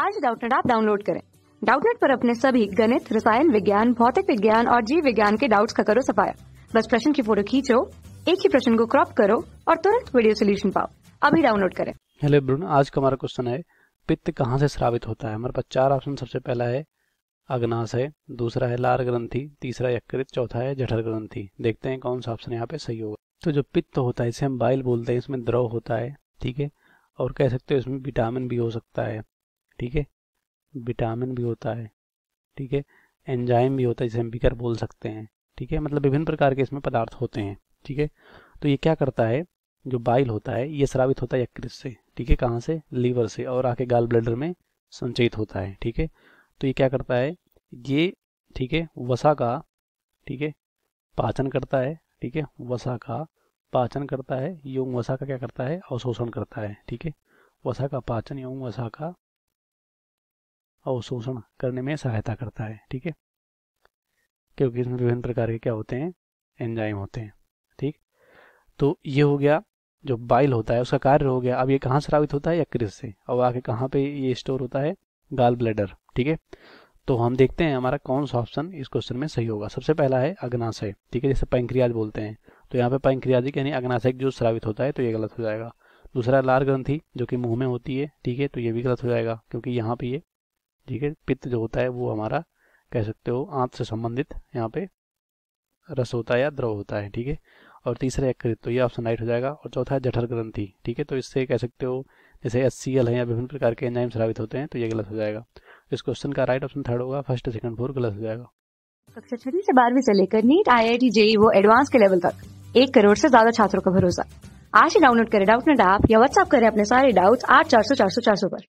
आज डाउटनेट आप डाउनलोड करें डाउटनेट पर अपने सभी गणित रसायन विज्ञान भौतिक विज्ञान और जीव विज्ञान के डाउट्स का करो सफाया बस प्रश्न की फोटो खींचो एक ही प्रश्न को क्रॉप करो और तुरंत वीडियो सोल्यूशन पाओ अभी डाउनलोड करें हेलो ब्रुन आज का हमारा क्वेश्चन है पित्त कहाँ से श्रावित होता है हमारे पास चार ऑप्शन सबसे पहला है अग्नाश है दूसरा है लार ग्रंथी तीसरा यकृत चौथा है जठर ग्रंथी देखते हैं कौन सा ऑप्शन यहाँ पे सही होगा तो जो पित्त होता है इसे हम बाइल बोलते हैं इसमें द्रव होता है ठीक है और कह सकते हो इसमें विटामिन भी हो सकता है ठीक है विटामिन भी होता है ठीक है एंजाइम भी होता है जिसे हम बिकर बोल सकते हैं ठीक है मतलब विभिन्न प्रकार के इसमें पदार्थ होते हैं ठीक है तो ये क्या करता है जो बाइल होता है ये श्रावित होता है यकृत से ठीक है कहाँ से लीवर से और आके गाल ब्लडर में संचयित होता है ठीक है तो ये क्या करता है ये ठीक है वसा का ठीक है पाचन करता है ठीक है वसा का पाचन करता है यौंग वसा का क्या करता है अवशोषण करता है ठीक है वसा का पाचन यौंग वसा का अवशोषण करने में सहायता करता है ठीक है क्योंकि इसमें विभिन्न प्रकार के क्या होते हैं एंजाइम होते हैं ठीक तो ये हो गया जो बाइल होता है उसका कार्य हो गया अब ये कहाँ स्रावित होता है यकृत से अब आके कहाँ पे ये स्टोर होता है गाल ब्लेडर ठीक है तो हम देखते हैं हमारा कौन सा ऑप्शन इस क्वेश्चन में सही होगा सबसे पहला है अग्नाशय ठीक है जैसे पैंक्रियाज बोलते हैं तो यहाँ पे पैंक्रियाजिक यानी अग्नाशय जो स्रावित होता है तो ये गलत हो जाएगा दूसरा लार ग्रंथी जो कि मुंह में होती है ठीक है तो ये भी गलत हो जाएगा क्योंकि यहाँ पे ये ठीक है पित्त जो होता है वो हमारा कह सकते हो आंत से संबंधित यहाँ पे रस होता है या द्रव होता है ठीक है और तीसरा यकृत तो ये ऑप्शन राइट हो जाएगा और चौथा है जठर ग्रंथि ठीक है तो इससे कह सकते हो जैसे एस सी एल है या विभिन्न प्रकार के एंजाइम श्रावित होते हैं तो ये गलत हो जाएगा इस क्वेश्चन का राइट ऑप्शन थर्ड होगा फर्स्ट सेकंड फोर गलत हो जाएगा कक्षा छठी से बारहवीं से लेकर NEET I I T JEE वो एडवांस के लेवल तक एक करोड़ से ज्यादा छात्रों का भरोसा आज ही डाउनलोड करें डाउट नेट ऐप या व्हाट्सअप करें अपने सारे डाउट्स आठ चार सौ चार सौ चार सौ पर